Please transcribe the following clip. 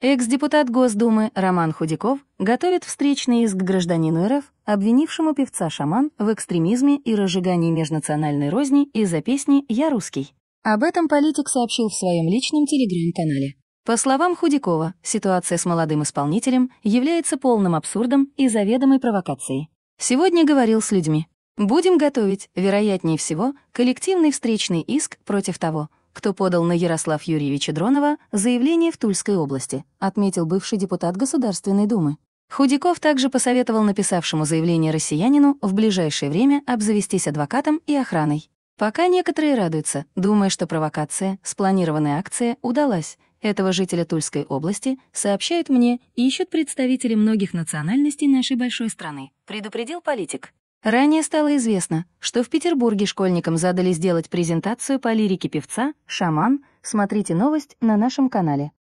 Экс-депутат Госдумы Роман Худяков готовит встречный иск гражданину РФ, обвинившему певца-шаман в экстремизме и разжигании межнациональной розни из-за песни «Я русский». Об этом политик сообщил в своем личном телеграм-канале. По словам Худякова, ситуация с молодым исполнителем является полным абсурдом и заведомой провокацией. «Сегодня говорил с людьми. Будем готовить, вероятнее всего, коллективный встречный иск против того, кто подал на Ярослав Юрьевича Дронова заявление в Тульской области, отметил бывший депутат Государственной Думы. Худяков также посоветовал написавшему заявление россиянину в ближайшее время обзавестись адвокатом и охраной. Пока некоторые радуются, думая, что провокация, спланированная акция удалась. Этого жителя Тульской области, сообщают мне, ищут представители многих национальностей нашей большой страны, предупредил политик. Ранее стало известно, что в Петербурге школьникам задали сделать презентацию по лирике певца «Шаман». Смотрите новость на нашем канале.